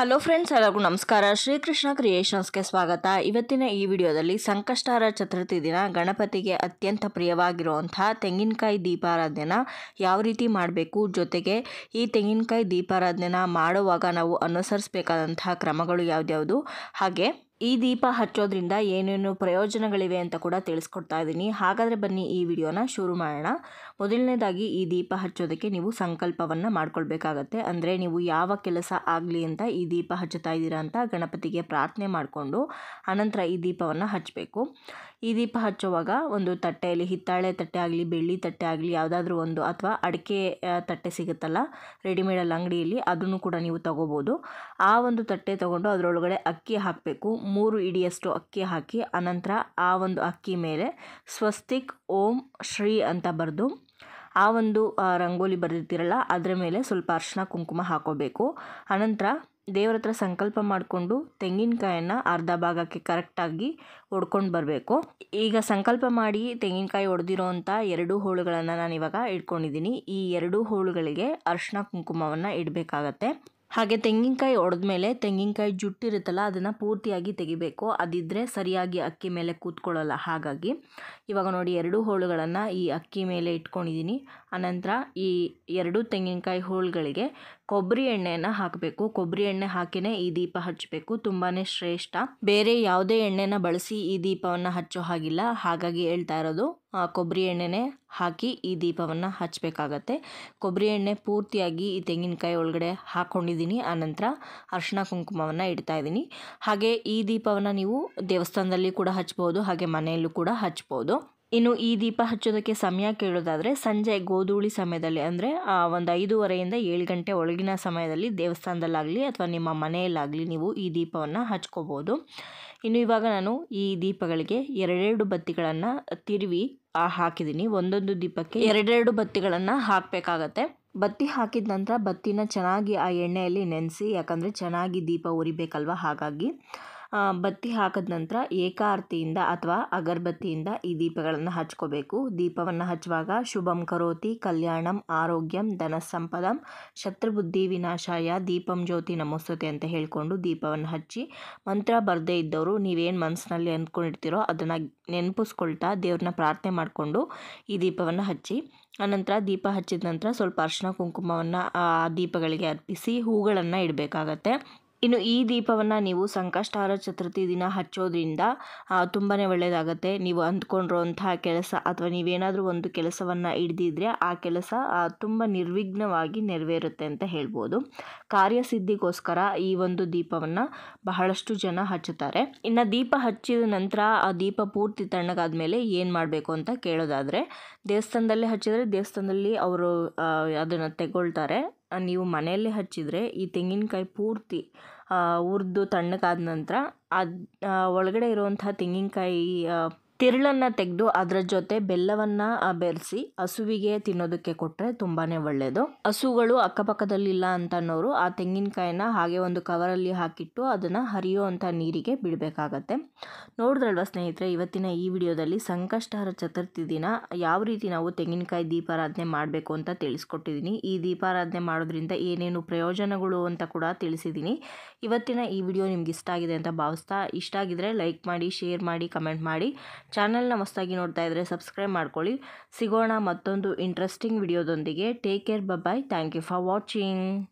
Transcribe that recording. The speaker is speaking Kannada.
ಹಲೋ ಫ್ರೆಂಡ್ಸ್ ಎಲ್ಲರಿಗೂ ನಮಸ್ಕಾರ ಶ್ರೀಕೃಷ್ಣ ಕ್ರಿಯೇಷನ್ಸ್ಗೆ ಸ್ವಾಗತ ಇವತ್ತಿನ ಈ ವಿಡಿಯೋದಲ್ಲಿ ಸಂಕಷ್ಟಾರ ಚತುರ್ಥಿ ದಿನ ಗಣಪತಿಗೆ ಅತ್ಯಂತ ಪ್ರಿಯವಾಗಿರುವಂಥ ತೆಂಗಿನಕಾಯಿ ದೀಪಾರಾಧನೆನ ಯಾವ ರೀತಿ ಮಾಡಬೇಕು ಜೊತೆಗೆ ಈ ತೆಂಗಿನಕಾಯಿ ದೀಪಾರಾಧನೆನ ಮಾಡುವಾಗ ನಾವು ಅನುಸರಿಸಬೇಕಾದಂತಹ ಕ್ರಮಗಳು ಯಾವ್ದ್ಯಾವುದು ಹಾಗೆ ಈ ದೀಪ ಹಚ್ಚೋದ್ರಿಂದ ಏನೇನು ಪ್ರಯೋಜನಗಳಿವೆ ಅಂತ ಕೂಡ ತಿಳಿಸ್ಕೊಡ್ತಾ ಇದ್ದೀನಿ ಹಾಗಾದರೆ ಬನ್ನಿ ಈ ವಿಡಿಯೋನ ಶುರು ಮಾಡೋಣ ಮೊದಲನೇದಾಗಿ ಈ ದೀಪ ಹಚ್ಚೋದಕ್ಕೆ ನೀವು ಸಂಕಲ್ಪವನ್ನು ಮಾಡ್ಕೊಳ್ಬೇಕಾಗತ್ತೆ ಅಂದರೆ ನೀವು ಯಾವ ಕೆಲಸ ಆಗಲಿ ಅಂತ ಈ ದೀಪ ಹಚ್ಚುತ್ತಾ ಇದ್ದೀರಾ ಅಂತ ಗಣಪತಿಗೆ ಪ್ರಾರ್ಥನೆ ಮಾಡಿಕೊಂಡು ಅನಂತರ ಈ ದೀಪವನ್ನು ಹಚ್ಚಬೇಕು ಈ ದೀಪ ಹಚ್ಚುವಾಗ ಒಂದು ತಟ್ಟೆಯಲ್ಲಿ ಹಿತ್ತಾಳೆ ತಟ್ಟೆ ಆಗಲಿ ಬೆಳ್ಳಿ ತಟ್ಟೆ ಆಗಲಿ ಯಾವುದಾದ್ರೂ ಒಂದು ಅಥವಾ ಅಡಿಕೆ ತಟ್ಟೆ ಸಿಗುತ್ತಲ್ಲ ರೆಡಿಮೇಡಲ್ಲಿ ಅಂಗಡಿಯಲ್ಲಿ ಅದನ್ನು ಕೂಡ ನೀವು ತಗೋಬೋದು ಆ ಒಂದು ತಟ್ಟೆ ತಗೊಂಡು ಅದರೊಳಗಡೆ ಅಕ್ಕಿ ಹಾಕಬೇಕು ಮೂರು ಇಡಿಯಷ್ಟು ಅಕ್ಕಿ ಹಾಕಿ ಅನಂತರ ಆ ಒಂದು ಅಕ್ಕಿ ಮೇಲೆ ಸ್ವಸ್ತಿಕ್ ಓಂ ಶ್ರೀ ಅಂತ ಬರೆದು ಆ ಒಂದು ರಂಗೋಲಿ ಬರೆದಿರ್ತೀರಲ್ಲ ಅದರ ಮೇಲೆ ಸ್ವಲ್ಪ ಅರ್ಶಿನ ಕುಂಕುಮ ಹಾಕೋಬೇಕು ಅನಂತರ ದೇವ್ರ ಹತ್ರ ಸಂಕಲ್ಪ ಮಾಡಿಕೊಂಡು ತೆಂಗಿನಕಾಯನ್ನು ಅರ್ಧ ಭಾಗಕ್ಕೆ ಕರೆಕ್ಟಾಗಿ ಒಡ್ಕೊಂಡು ಬರಬೇಕು ಈಗ ಸಂಕಲ್ಪ ಮಾಡಿ ತೆಂಗಿನಕಾಯಿ ಒಡೆದಿರೋ ಅಂಥ ಎರಡು ಹೋಳುಗಳನ್ನು ನಾನು ಇವಾಗ ಇಟ್ಕೊಂಡಿದ್ದೀನಿ ಈ ಎರಡು ಹೋಳುಗಳಿಗೆ ಅರ್ಶಿನ ಕುಂಕುಮವನ್ನು ಇಡಬೇಕಾಗತ್ತೆ ಹಾಗೆ ತೆಂಗಿನಕಾಯಿ ಮೇಲೆ ತೆಂಗಿನಕಾಯಿ ಜುಟ್ಟಿರುತ್ತಲ್ಲ ಅದನ್ನು ಪೂರ್ತಿಯಾಗಿ ತೆಗಿಬೇಕು ಅದಿದ್ದರೆ ಸರಿಯಾಗಿ ಅಕ್ಕಿ ಮೇಲೆ ಕೂತ್ಕೊಳ್ಳಲ್ಲ ಹಾಗಾಗಿ ಇವಾಗ ನೋಡಿ ಎರಡು ಹೋಳುಗಳನ್ನು ಈ ಅಕ್ಕಿ ಮೇಲೆ ಇಟ್ಕೊಂಡಿದ್ದೀನಿ ಆನಂತರ ಈ ಎರಡು ತೆಂಗಿನಕಾಯಿ ಹೋಳುಗಳಿಗೆ ಕೊಬ್ಬರಿ ಎಣ್ಣೆಯನ್ನು ಹಾಕಬೇಕು ಕೊಬ್ಬರಿ ಎಣ್ಣೆ ಹಾಕಿನೇ ಈ ದೀಪ ಹಚ್ಚಬೇಕು ತುಂಬಾ ಶ್ರೇಷ್ಠ ಬೇರೆ ಯಾವುದೇ ಎಣ್ಣೆನ ಬಳಸಿ ಈ ದೀಪವನ್ನು ಹಚ್ಚೋ ಹಾಗಿಲ್ಲ ಹಾಗಾಗಿ ಹೇಳ್ತಾ ಇರೋದು ಕೊಬ್ಬರಿ ಎಣ್ಣೆನೇ ಹಾಕಿ ಈ ದೀಪವನ್ನು ಹಚ್ಚಬೇಕಾಗತ್ತೆ ಕೊಬ್ಬರಿ ಎಣ್ಣೆ ಪೂರ್ತಿಯಾಗಿ ಈ ತೆಂಗಿನಕಾಯಿ ಒಳಗಡೆ ಹಾಕ್ಕೊಂಡಿದ್ದೀನಿ ಆನಂತರ ಅರ್ಶಿಣ ಕುಂಕುಮವನ್ನು ಇಡ್ತಾ ಇದ್ದೀನಿ ಹಾಗೆ ಈ ದೀಪವನ್ನು ನೀವು ದೇವಸ್ಥಾನದಲ್ಲಿ ಕೂಡ ಹಚ್ಬೋದು ಹಾಗೆ ಮನೆಯಲ್ಲೂ ಕೂಡ ಹಚ್ಬೋದು ಇನ್ನು ಈ ದೀಪ ಹಚ್ಚೋದಕ್ಕೆ ಸಮಯ ಕೇಳೋದಾದರೆ ಸಂಜೆ ಗೋಧೂಳಿ ಸಮಯದಲ್ಲಿ ಅಂದರೆ ಒಂದು ಐದೂವರೆಯಿಂದ ಏಳು ಗಂಟೆ ಒಳಗಿನ ಸಮಯದಲ್ಲಿ ದೇವಸ್ಥಾನದಲ್ಲಾಗಲಿ ಅಥವಾ ನಿಮ್ಮ ಮನೆಯಲ್ಲಾಗಲಿ ನೀವು ಈ ದೀಪವನ್ನು ಹಚ್ಕೋಬೋದು ಇನ್ನು ಇವಾಗ ನಾನು ಈ ದೀಪಗಳಿಗೆ ಎರಡೆರಡು ಬತ್ತಿಗಳನ್ನು ತಿರುವಿ ಹಾಕಿದ್ದೀನಿ ಒಂದೊಂದು ದೀಪಕ್ಕೆ ಎರಡೆರಡು ಬತ್ತಿಗಳನ್ನು ಹಾಕಬೇಕಾಗತ್ತೆ ಬತ್ತಿ ಹಾಕಿದ ನಂತರ ಬತ್ತಿನ ಚೆನ್ನಾಗಿ ಆ ಎಣ್ಣೆಯಲ್ಲಿ ನೆನೆಸಿ ಯಾಕಂದರೆ ಚೆನ್ನಾಗಿ ದೀಪ ಉರಿಬೇಕಲ್ವ ಹಾಗಾಗಿ ಬತ್ತಿ ಹಾಕಿದ ನಂತರ ಏಕಾರ್ತಿಯಿಂದ ಅಥವಾ ಅಗರಬತ್ತಿಯಿಂದ ಈ ದೀಪಗಳನ್ನು ಹಚ್ಕೋಬೇಕು ದೀಪವನ್ನು ಹಚ್ಚುವಾಗ ಶುಭಂ ಕರೋತಿ ಕಲ್ಯಾಣಂ ಆರೋಗ್ಯಂ ಧನ ಸಂಪದಂ ಶತ್ರುಬುದ್ಧಿ ವಿನಾಶಾಯ ದೀಪಂ ಜ್ಯೋತಿ ನಮೋಸ್ತುತೆ ಅಂತ ಹೇಳಿಕೊಂಡು ದೀಪವನ್ನು ಹಚ್ಚಿ ಮಂತ್ರ ಬರದೇ ಇದ್ದವರು ನೀವೇನು ಮನಸ್ಸಿನಲ್ಲಿ ಅಂದ್ಕೊಂಡಿರ್ತೀರೋ ಅದನ್ನು ನೆನಪಿಸ್ಕೊಳ್ತಾ ದೇವ್ರನ್ನ ಪ್ರಾರ್ಥನೆ ಮಾಡಿಕೊಂಡು ಈ ದೀಪವನ್ನು ಹಚ್ಚಿ ಆನಂತರ ದೀಪ ಹಚ್ಚಿದ ನಂತರ ಸ್ವಲ್ಪ ಅರ್ಶನ ಕುಂಕುಮವನ್ನು ಆ ದೀಪಗಳಿಗೆ ಅರ್ಪಿಸಿ ಹೂಗಳನ್ನು ಇಡಬೇಕಾಗತ್ತೆ ಇನ್ನು ಈ ದೀಪವನ್ನು ನೀವು ಸಂಕಷ್ಟಾರ ಚತುರ್ಥಿ ದಿನ ಹಚ್ಚೋದ್ರಿಂದ ತುಂಬಾ ಒಳ್ಳೆಯದಾಗತ್ತೆ ನೀವು ಅಂದ್ಕೊಂಡಿರೋಂಥ ಕೆಲಸ ಅಥವಾ ನೀವೇನಾದರೂ ಒಂದು ಕೆಲಸವನ್ನು ಹಿಡಿದಿದ್ರೆ ಆ ಕೆಲಸ ತುಂಬ ನಿರ್ವಿಘ್ನವಾಗಿ ನೆರವೇರುತ್ತೆ ಅಂತ ಹೇಳ್ಬೋದು ಕಾರ್ಯಸಿದ್ಧಿಗೋಸ್ಕರ ಈ ಒಂದು ದೀಪವನ್ನು ಬಹಳಷ್ಟು ಜನ ಹಚ್ಚುತ್ತಾರೆ ಇನ್ನು ದೀಪ ಹಚ್ಚಿದ ನಂತರ ಆ ದೀಪ ಪೂರ್ತಿ ತಣ್ಣಗಾದ ಮೇಲೆ ಏನು ಮಾಡಬೇಕು ಅಂತ ಕೇಳೋದಾದರೆ ದೇವಸ್ಥಾನದಲ್ಲಿ ಹಚ್ಚಿದರೆ ದೇವಸ್ಥಾನದಲ್ಲಿ ಅವರು ಅದನ್ನು ತೆಗೊಳ್ತಾರೆ ನೀವು ಮನೆಯಲ್ಲೇ ಹಚ್ಚಿದರೆ ಈ ತೆಂಗಿನಕಾಯಿ ಪೂರ್ತಿ ಉರಿದು ತಣ್ಣಗಾದ ನಂತರ ಅದು ಒಳಗಡೆ ಇರುವಂಥ ತೆಂಗಿನಕಾಯಿ ತಿರುಳನ್ನು ತೆಗೆದು ಅದರ ಜೊತೆ ಬೆಲ್ಲವನ್ನು ಬೆರೆಸಿ ಹಸುವಿಗೆ ತಿನ್ನೋದಕ್ಕೆ ಕೊಟ್ಟರೆ ತುಂಬಾ ಒಳ್ಳೆಯದು ಹಸುಗಳು ಅಕ್ಕಪಕ್ಕದಲ್ಲಿಲ್ಲ ಅಂತ ಅನ್ನೋರು ಆ ತೆಂಗಿನಕಾಯಿನ ಹಾಗೆ ಒಂದು ಕವರಲ್ಲಿ ಹಾಕಿಟ್ಟು ಅದನ್ನು ಹರಿಯುವಂಥ ನೀರಿಗೆ ಬಿಡಬೇಕಾಗತ್ತೆ ನೋಡಿದ್ರಲ್ವ ಸ್ನೇಹಿತರೆ ಇವತ್ತಿನ ಈ ವಿಡಿಯೋದಲ್ಲಿ ಸಂಕಷ್ಟಹರ ಚತುರ್ಥಿ ದಿನ ಯಾವ ರೀತಿ ನಾವು ತೆಂಗಿನಕಾಯಿ ದೀಪಾರಾಧನೆ ಮಾಡಬೇಕು ಅಂತ ತಿಳಿಸ್ಕೊಟ್ಟಿದ್ದೀನಿ ಈ ದೀಪಾರಾಧನೆ ಮಾಡೋದ್ರಿಂದ ಏನೇನು ಪ್ರಯೋಜನಗಳು ಅಂತ ಕೂಡ ತಿಳಿಸಿದ್ದೀನಿ ಇವತ್ತಿನ ಈ ವಿಡಿಯೋ ನಿಮ್ಗೆ ಇಷ್ಟ ಆಗಿದೆ ಅಂತ ಭಾವಿಸ್ತಾ ಇಷ್ಟ ಆಗಿದ್ರೆ ಲೈಕ್ ಮಾಡಿ ಶೇರ್ ಮಾಡಿ ಕಮೆಂಟ್ ಮಾಡಿ ಚಾನಲ್ನ ಹೊಸದಾಗಿ ನೋಡ್ತಾ ಇದ್ದರೆ ಸಬ್ಸ್ಕ್ರೈಬ್ ಮಾಡ್ಕೊಳ್ಳಿ ಸಿಗೋಣ ಮತ್ತೊಂದು ಇಂಟ್ರೆಸ್ಟಿಂಗ್ ವಿಡಿಯೋದೊಂದಿಗೆ take care bye thank you for watching